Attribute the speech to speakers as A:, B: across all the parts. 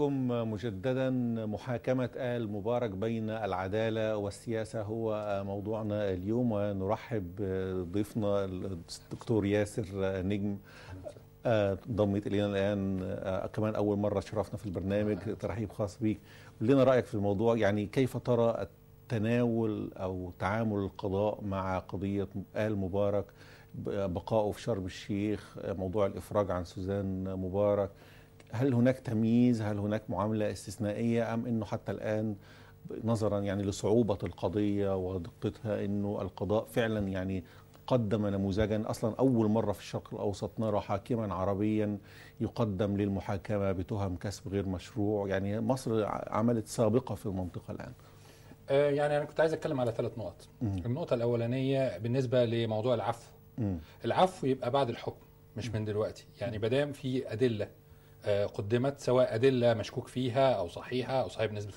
A: بكم مجددا محاكمة آل مبارك بين العدالة والسياسة هو موضوعنا اليوم ونرحب بضيفنا الدكتور ياسر نجم آه، ضميت الينا الان آه، كمان اول مره شرفنا في البرنامج ترحيب خاص بيك قول لنا رايك في الموضوع يعني كيف ترى تناول او تعامل القضاء مع قضيه ال مبارك بقائه في شرم الشيخ موضوع الافراج عن سوزان مبارك هل هناك تمييز هل هناك معاملة استثنائية أم أنه حتى الآن نظرا يعني لصعوبة القضية ودقتها أنه القضاء فعلا يعني قدم نموذجا اصلا اول مره في الشرق الاوسط نرى حاكما عربيا يقدم للمحاكمه بتهم كسب غير مشروع يعني مصر عملت سابقه في المنطقه الان
B: آه، يعني انا كنت عايز اتكلم على ثلاث نقط النقطه الاولانيه بالنسبه لموضوع العفو العفو يبقى بعد الحكم مش من دلوقتي يعني ما دام في ادله آه، قدمت سواء ادله مشكوك فيها او صحيحه او صحيحه بنسبه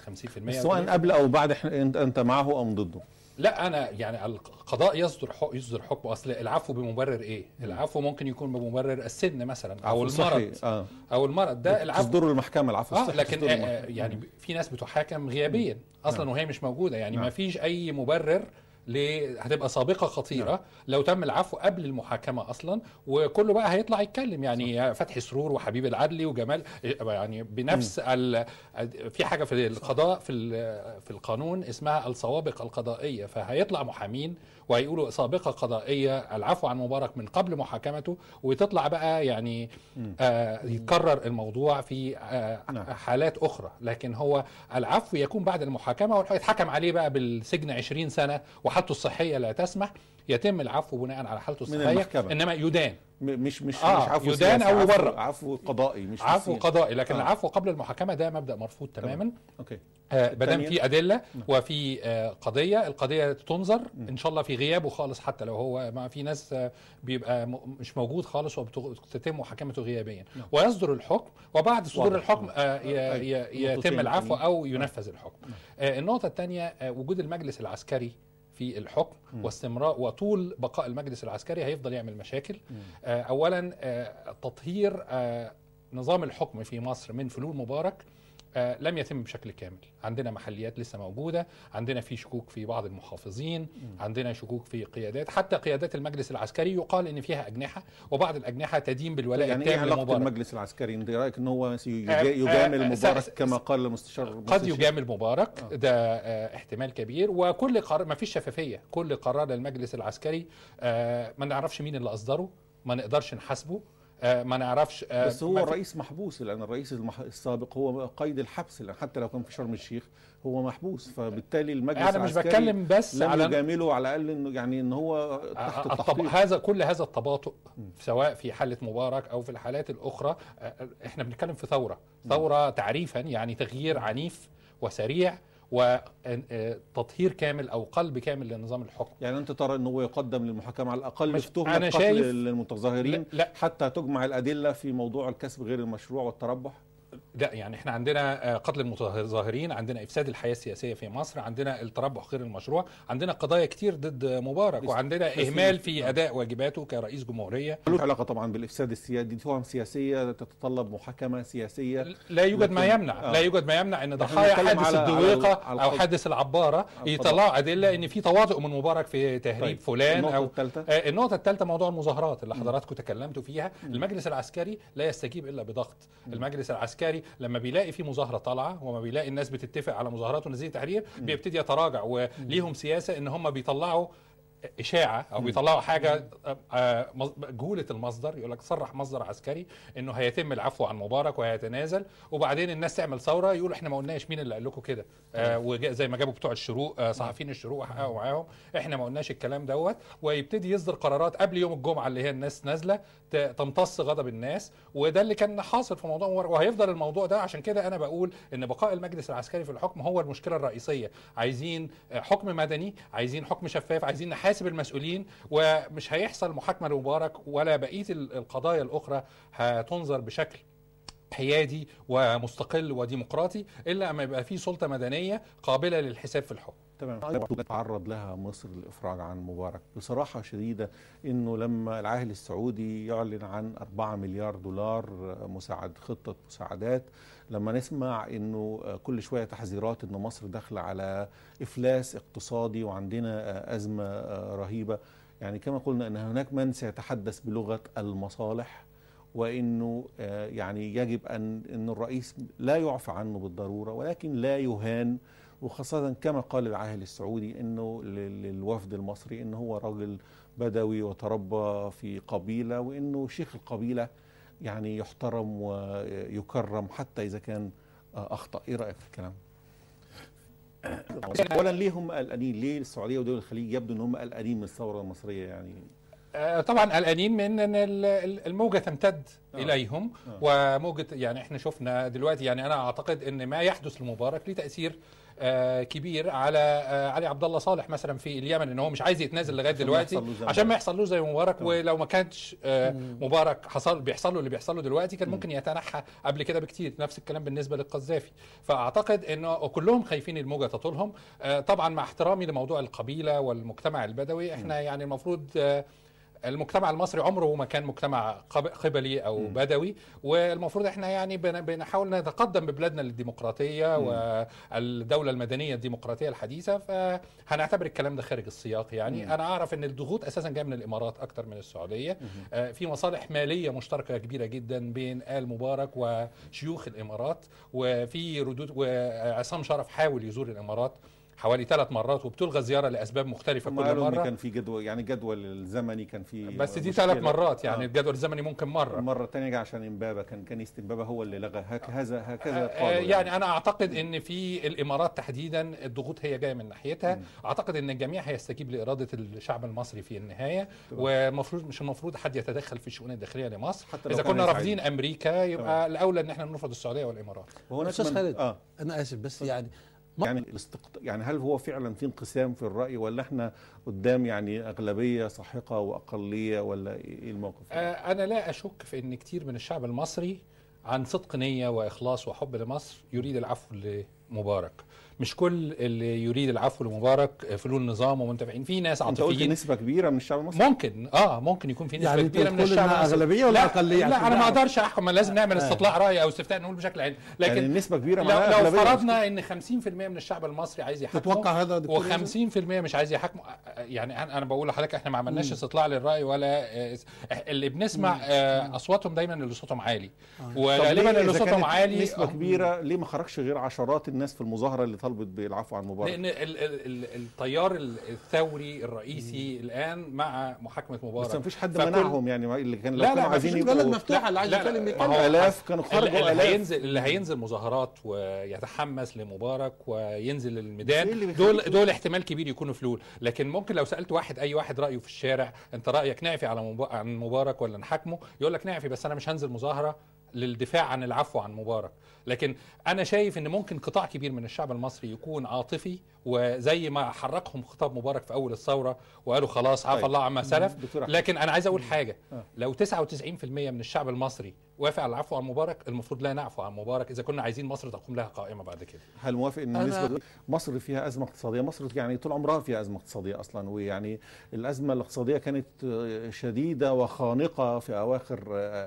B: 50% سواء
A: قبل او بعد انت معه او ضده
B: لا انا يعني القضاء يصدر حق يصدر حكم اصل العفو بمبرر ايه؟ العفو ممكن يكون بمبرر السن مثلا او المرض آه. او المرض ده العفو تصدر المحكمه العفو آه لكن آه يعني في ناس بتحاكم غيابيا اصلا وهي مش موجوده يعني ما نعم. فيش اي مبرر هتبقى سابقه خطيره نعم. لو تم العفو قبل المحاكمه اصلا وكله بقى هيطلع يتكلم يعني صح. فتحي سرور وحبيب العدلي وجمال يعني بنفس ال... في حاجه في القضاء في في القانون اسمها السوابق القضائيه فهيطلع محامين وهيقولوا سابقه قضائيه العفو عن مبارك من قبل محاكمته وتطلع بقى يعني آه يتكرر الموضوع في آه نعم. حالات اخرى لكن هو العفو يكون بعد المحاكمه ويتحكم عليه بقى بالسجن 20 سنه وحالته الصحيه لا تسمح يتم العفو بناء على حالته الصحيه من المحكمة. انما يدان مش مش آه مش عفو يدان او بره عفو قضائي مش عفو قضائي لكن آه. العفو قبل المحاكمه ده مبدا مرفوض تماما اوكي آه، ما دام في ادله نعم. وفي آه، قضيه القضيه تنظر ان شاء الله في غيابه خالص حتى لو هو ما في ناس آه، بيبقى مش موجود خالص وبتتم محاكمته غيابيا نعم. ويصدر الحكم وبعد صدور الحكم نعم. أيوة. يتم العفو او ينفذ الحكم النقطه الثانيه وجود المجلس العسكري في الحكم واستمرار وطول بقاء المجلس العسكري هيفضل يعمل مشاكل آه، اولا آه، تطهير آه، نظام الحكم في مصر من فلول مبارك آه، لم يتم بشكل كامل عندنا محليات لسه موجوده عندنا في شكوك في بعض المحافظين عندنا شكوك في قيادات حتى قيادات المجلس العسكري يقال ان فيها اجنحه وبعض الاجنحه تدين بالولاء يعني إيه التام إيه علاقة
A: المجلس العسكري انت رايك ان هو آه، آه، يجامل مبارك كما قال المستشار قد يجامل
B: مبارك ده احتمال كبير وكل قرار ما فيش شفافيه كل قرار للمجلس العسكري ما نعرفش مين اللي اصدره ما نقدرش نحاسبه آه، ما نعرفش آه، بس هو الرئيس
A: محبوس لان الرئيس السابق هو قيد الحبس لان حتى لو كان في شرم الشيخ هو محبوس فبالتالي المجلس انا مش بتكلم بس لم على
B: يجامله على الاقل انه يعني ان هو تحت آه، التحقيق هذا كل هذا التباطؤ سواء في حاله مبارك او في الحالات الاخرى احنا بنتكلم في ثوره ثوره تعريفا يعني تغيير عنيف وسريع وتطهير آه، كامل او قلب كامل لنظام الحكم يعني انت ترى انه يقدم للمحاكمه على الاقل مش تهمه
A: المتظاهرين لا, لا حتى تجمع الادله في موضوع الكسب غير المشروع والتربح
B: لا يعني احنا عندنا آه، قتل المتظاهرين عندنا افساد الحياه السياسيه في مصر عندنا التربح غير المشروع عندنا قضايا كتير ضد مبارك وعندنا اهمال في نعم. اداء واجباته كرئيس
A: جمهوريه له علاقه طبعا بالافساد السياسي دي سياسيه تتطلب محاكمه سياسيه
B: لا يوجد ما يمنع آه. لا يوجد ما يمنع ان ضحايا حادث الدويقه او حادث العباره يطلعوا ادله ان في تواطؤ من مبارك في تهريب طيب. فلان النقطة او التالتة. آه النقطه الثالثه موضوع المظاهرات اللي حضراتكم تكلمتوا فيها المجلس العسكري لا يستجيب الا بضغط المجلس العسكري لما بيلاقي في مظاهره طالعه وما بيلاقي الناس بتتفق على مظاهرات ونزيه تحرير بيبتدي يتراجع وليهم سياسه ان هم بيطلعوا اشاعه او بيطلعوا حاجه مجهوله آه، المصدر يقول لك صرح مصدر عسكري انه هيتم العفو عن مبارك وهيتنازل وبعدين الناس تعمل ثوره يقول احنا ما قلناش مين اللي قال لكم كده آه، طيب. وزي ما جابوا بتوع الشروق آه، صحفيين الشروق وحققوا معاهم احنا ما قلناش الكلام دوت ويبتدي يصدر قرارات قبل يوم الجمعه اللي هي الناس نازله تمتص غضب الناس وده اللي كان حاصل في موضوع مبارك وهيفضل الموضوع ده عشان كده انا بقول ان بقاء المجلس العسكري في الحكم هو المشكله الرئيسيه عايزين حكم مدني عايزين حكم شفاف عايزين نحاسب هيحاسب المسؤولين ومش هيحصل محاكمه لمبارك ولا بقيه القضايا الاخرى هتنظر بشكل حيادي ومستقل وديمقراطي الا اما يبقى في سلطه مدنيه قابله للحساب في الحكم تمام
A: تعرض لها مصر للافراج عن مبارك بصراحه شديده انه لما العاهل السعودي يعلن عن 4 مليار دولار مساعد خطه مساعدات لما نسمع انه كل شويه تحذيرات ان مصر داخله على افلاس اقتصادي وعندنا ازمه رهيبه يعني كما قلنا ان هناك من سيتحدث بلغه المصالح وانه آه، يعني يجب ان ان الرئيس لا يعفى عنه بالضروره ولكن لا يهان وخاصه كما قال العاهل السعودي انه للوفد المصري ان هو راجل بدوي وتربى في قبيله وانه شيخ القبيله يعني يحترم ويكرم حتى اذا كان آه، اخطا ايه رايك في الكلام اولا ليه هم قلقانين ليه السعوديه ودول الخليج يبدو ان هم قلقانين من الثوره المصريه يعني
B: آه، طبعا قلقانين من ان الموجه تمتد آه. اليهم آه. وموجه يعني احنا شفنا دلوقتي يعني انا اعتقد ان ما يحدث لمبارك ليه تاثير آه كبير على آه علي عبد الله صالح مثلا في اليمن ان هو مش عايز يتنازل لغايه دلوقتي عشان ما يحصل له زي مبارك طبعا. آه. ولو ما كانش آه مبارك حصل بيحصل له اللي بيحصل له دلوقتي كان ممكن يتنحى قبل كده بكتير نفس الكلام بالنسبه للقذافي فاعتقد انه كلهم خايفين الموجه تطولهم آه، طبعا مع احترامي لموضوع القبيله والمجتمع البدوي احنا يعني المفروض المجتمع المصري عمره ما كان مجتمع قبلي او م. بدوي والمفروض احنا يعني بنحاول نتقدم ببلادنا للديمقراطيه م. والدوله المدنيه الديمقراطيه الحديثه فهنعتبر الكلام ده خارج السياق يعني م. انا اعرف ان الضغوط اساسا جايه من الامارات اكتر من السعوديه م. آه، في مصالح ماليه مشتركه كبيره جدا بين ال مبارك وشيوخ الامارات وفي ردود وعصام شرف حاول يزور الامارات حوالي ثلاث مرات وبتلغى زياره لاسباب مختلفه كل مره كان
A: في جدول يعني جدول الزمني كان في بس دي ثلاث مرات يعني آه. الجدول الزمني ممكن مره المره الثانيه عشان امبابه كان كان امبابه هو اللي لغى هكذا
B: هكذا آه يعني, يعني انا اعتقد ان في الامارات تحديدا الضغوط هي جايه من ناحيتها م. اعتقد ان الجميع هيستجيب لاراده الشعب المصري في النهايه ومفروض مش المفروض حد يتدخل في الشؤون الداخليه لمصر حتى اذا كنا رافضين امريكا يبقى طبعا. الاولى ان احنا نرفض السعوديه والامارات استاذ خالد آه. انا اسف بس يعني يعني الاستقط... يعني هل هو فعلا في
A: انقسام في الراي ولا احنا قدام يعني اغلبيه ساحقه واقليه ولا إيه-,
B: ايه الموقف؟ آه انا لا اشك في ان كتير من الشعب المصري عن صدق نيه واخلاص وحب لمصر يريد العفو لمبارك مش كل اللي يريد العفو لمبارك آه، فلول نظام ومنتفعين في ناس عاطفيين انت قلت نسبه كبيره من الشعب المصري ممكن اه ممكن يكون في نسبه يعني كبيره من الشعب المصري اغلبيه ولا اقليه لا, يعني؟ لا انا ما اقدرش احكم لازم نعمل آه. استطلاع راي او استفتاء نقول بشكل علمي يعني لكن يعني نسبه كبيره لو, لو فرضنا ان 50% من الشعب المصري عايز يحكم تتوقع هذا و50% مش عايز يحكم آه، يعني انا بقول لحضرتك احنا ما عملناش استطلاع للراي ولا اللي بنسمع اصواتهم دايما اللي صوتهم عالي وغالبا اللي صوتهم عالي نسبه كبيره
A: ليه ما خرجش غير عشرات الناس في المظاهره اللي طلبت بالعفو عن مبارك لان
B: ال ال ال التيار الثوري الرئيسي مم. الان مع محاكمه مبارك بس ما فيش حد منعهم
A: يعني اللي كان لا لا عايزين بلد مفتوحه اللي عايز يتكلم يتكلم الاف كانوا خرجوا الاف اللي هينزل
B: اللي هينزل مظاهرات ويتحمس لمبارك وينزل الميدان إيه دول دول احتمال كبير يكونوا فلول لكن ممكن لو سالت واحد اي واحد رايه في الشارع انت رايك نعفي على عن مبارك ولا نحاكمه يقول لك نعفي بس انا مش هنزل مظاهره للدفاع عن العفو عن مبارك لكن انا شايف ان ممكن قطاع كبير من الشعب المصري يكون عاطفي وزي ما حركهم خطاب مبارك في اول الثوره وقالوا خلاص عفى طيب. الله عما سلف لكن انا عايز اقول حاجه آه. لو 99% من الشعب المصري وافق على العفو عن مبارك المفروض لا نعفو عن مبارك اذا كنا عايزين مصر تقوم لها قائمه بعد كده
A: هل موافق ان نسبة مصر فيها ازمه اقتصاديه مصر يعني طول عمرها فيها ازمه اقتصاديه اصلا ويعني الازمه الاقتصاديه كانت شديده وخانقه في اواخر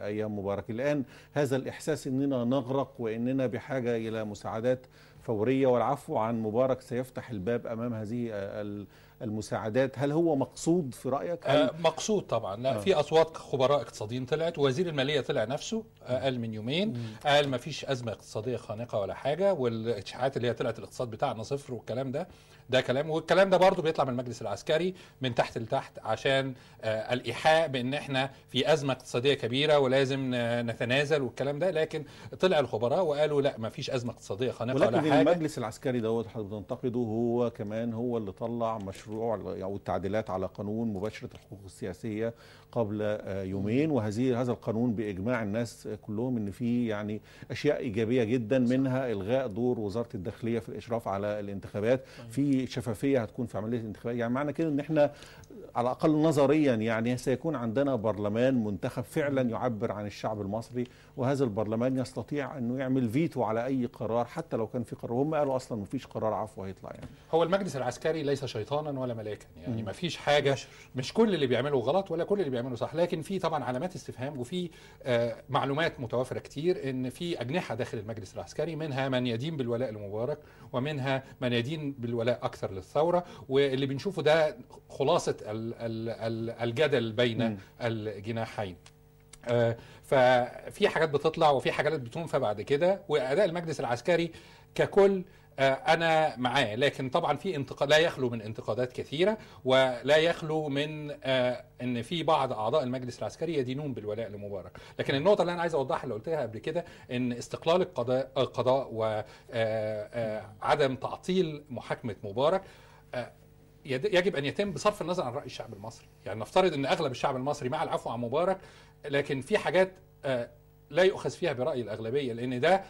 A: ايام مبارك الان هذا الاحساس اننا نغرق وان اننا بحاجه الى مساعدات فورية والعفو عن مبارك سيفتح الباب أمام هذه آه، المساعدات هل هو مقصود في رأيك؟ هل... آه،
B: مقصود طبعا لا آه. في أصوات خبراء اقتصاديين طلعت وزير المالية طلع نفسه آه، قال من يومين مم. قال ما فيش أزمة اقتصادية خانقة ولا حاجة والإشاعات اللي هي طلعت الاقتصاد بتاعنا صفر والكلام ده ده كلام والكلام ده برضه بيطلع من المجلس العسكري من تحت لتحت عشان آه الإيحاء بأن احنا في أزمة اقتصادية كبيرة ولازم نتنازل والكلام ده لكن طلع الخبراء وقالوا لا ما فيش أزمة اقتصادية خانقة ولا حاجة المجلس
A: العسكري دوت حضرتك بتنتقده هو كمان هو اللي طلع مشروع او التعديلات على قانون مباشره الحقوق السياسيه قبل آه، يومين وهذه هذا القانون باجماع الناس كلهم ان فيه يعني اشياء ايجابيه جدا منها الغاء دور وزاره الداخليه في الاشراف على الانتخابات طيب. في شفافيه هتكون في عمليه الانتخابات يعني معنى كده ان احنا على الاقل نظريا يعني سيكون عندنا برلمان منتخب فعلا يعبر عن الشعب المصري وهذا البرلمان يستطيع انه يعمل فيتو على اي قرار حتى لو كان في قرار اخر وهم قالوا اصلا مفيش قرار
B: عفو هيطلع يعني هو المجلس العسكري ليس شيطانا ولا ملاكا يعني م. مفيش حاجه مش كل اللي بيعمله غلط ولا كل اللي بيعمله صح لكن في طبعا علامات استفهام وفي آه معلومات متوافره كتير ان في اجنحه داخل المجلس العسكري منها من يدين بالولاء لمبارك ومنها من يدين بالولاء اكثر للثوره واللي بنشوفه ده خلاصه الـ الـ الـ الجدل بين م. الجناحين آه، ففي حاجات بتطلع وفي حاجات بتنفى بعد كده واداء المجلس العسكري ككل آه، انا معاه لكن طبعا في انتقاد لا يخلو من انتقادات كثيره ولا يخلو من آه، ان في بعض اعضاء المجلس العسكري يدينون بالولاء لمبارك لكن النقطه اللي انا عايز اوضحها اللي قلتها قبل كده ان استقلال القضاء القضاء وعدم آه، تعطيل محاكمه مبارك يجب ان يتم بصرف النظر عن راي الشعب المصري يعني نفترض ان اغلب الشعب المصري مع العفو عن مبارك لكن في حاجات لا يؤخذ فيها برأي الأغلبية لأن ده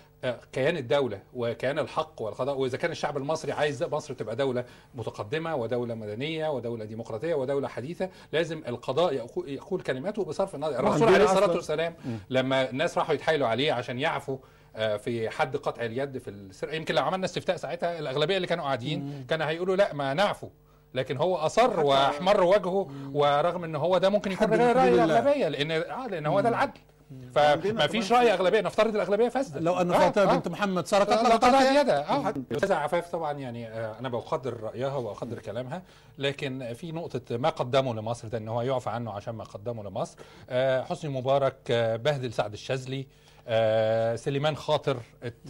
B: كيان الدولة وكيان الحق والقضاء وإذا كان الشعب المصري عايز مصر تبقى دولة متقدمة ودولة مدنية ودولة ديمقراطية ودولة حديثة لازم القضاء يقول كلماته بصرف النظر الرسول عليه الصلاة والسلام لما الناس راحوا يتحايلوا عليه عشان يعفوا آه، في حد قطع اليد في السرقة يمكن لو عملنا استفتاء ساعتها الأغلبية اللي كانوا قاعدين كان هيقولوا لا ما نعفو لكن هو اصر واحمر وجهه ورغم ان هو ده ممكن يكون راي الاغلبيه لان اه لان هو ده العدل فما فيش راي اغلبيه نفترض الاغلبيه فاسده لو ان فاطمه آه،, آه بنت آه محمد سرقت لقطعت يدها اه الاستاذه عفاف طبعا يعني آه، انا بقدر رايها واقدر كلامها لكن في نقطه ما قدمه لمصر ده ان هو يعفى عنه عشان ما قدمه لمصر آه، حسني مبارك بهدل سعد الشاذلي آه، سليمان خاطر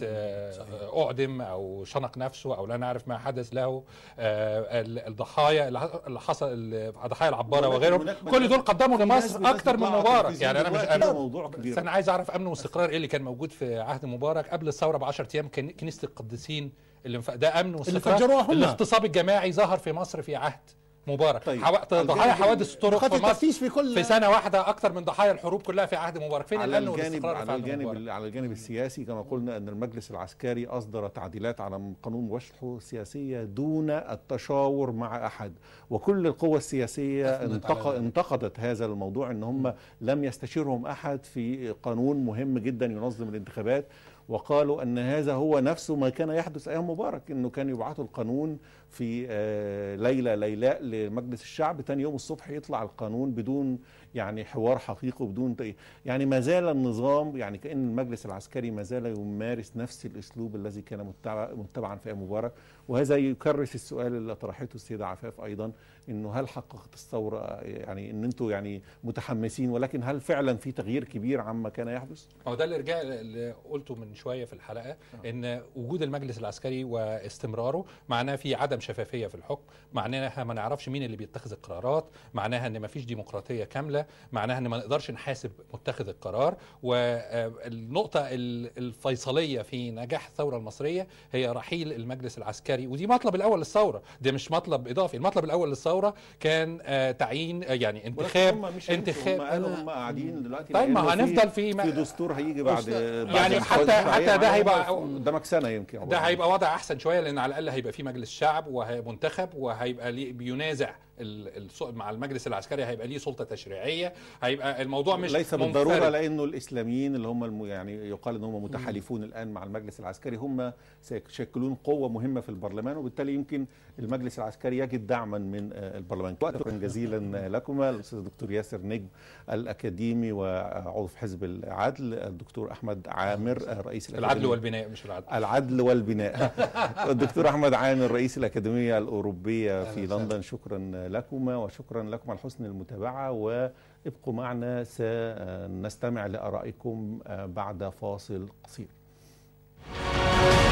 B: آه، اعدم او شنق نفسه او لا نعرف ما حدث له آه، الضحايا اللي حصل الضحايا العباره وغيرهم كل دول قدموا لمصر اكثر من مبارك يعني انا مش بس انا عايز اعرف امن واستقرار ايه اللي كان موجود في عهد مبارك قبل الثوره ب 10 ايام كنيسه القديسين اللي ده امن واستقرار الاغتصاب الجماعي ظهر في مصر في عهد مبارك طيب. حو... ضحايا حوادث الطرق في مصر في, كل... في سنه واحده اكثر من ضحايا الحروب كلها في عهد مبارك فين على الجانب على الجانب مبارك.
A: على الجانب السياسي كما قلنا ان المجلس العسكري اصدر تعديلات على قانون وشحه السياسيه دون التشاور مع احد وكل القوى السياسيه انتق... انتقدت هذا الموضوع ان هم لم يستشيرهم احد في قانون مهم جدا ينظم الانتخابات وقالوا ان هذا هو نفسه ما كان يحدث ايام مبارك انه كان يبعثوا القانون في آه، ليله ليلاء لمجلس الشعب تاني يوم الصبح يطلع القانون بدون يعني حوار حقيقي وبدون يعني ما زال النظام يعني كان المجلس العسكري ما زال يمارس نفس الاسلوب الذي كان متبعا في مبارك وهذا يكرس السؤال اللي طرحته السيده عفاف ايضا انه هل حققت الثوره يعني ان انتم يعني متحمسين ولكن هل فعلا في تغيير كبير عما كان يحدث؟
B: هو ده الارجاع اللي قلته من شويه في الحلقه نعم. ان وجود المجلس العسكري واستمراره معناه في عدم عدم شفافيه في الحكم معناها ما نعرفش مين اللي بيتخذ القرارات معناها ان ما فيش ديمقراطيه كامله معناها ان ما نقدرش نحاسب متخذ القرار والنقطه آه، الفيصليه في نجاح الثوره المصريه هي رحيل المجلس العسكري ودي مطلب الاول للثوره ده مش مطلب اضافي المطلب الاول للثوره كان آه، تعيين آه، يعني انتخاب هم مش انتخاب هم قالوا هم قاعدين دلوقتي طيب ما هنفضل
A: في في دستور هيجي بعد, بعد يعني حتى حتى ده يعني هيبقى قدامك سنه يمكن ده هيبقى
B: وضع احسن شويه لان على الاقل هيبقى في مجلس شعب منتخب وهيبقى بينازع مع المجلس العسكري هيبقى ليه سلطه تشريعيه هيبقى الموضوع مش ليس بالضروره لانه
A: الاسلاميين اللي هم يعني يقال ان هم متحالفون الان مع المجلس العسكري هم سيشكلون قوه مهمه في البرلمان وبالتالي يمكن المجلس العسكري يجد دعما من آه، البرلمان شكرا جزيلا لكما الاستاذ الدكتور ياسر نجم الاكاديمي وعضو في حزب العدل الدكتور احمد عامر آه، رئيس الأكاديمية العدل والبناء مش العدل العدل والبناء الدكتور احمد عامر رئيس الاكاديميه الاوروبيه في لندن شكرا لكما وشكرا لكم على حسن المتابعة وابقوا معنا سنستمع لأرائكم آه، بعد فاصل قصير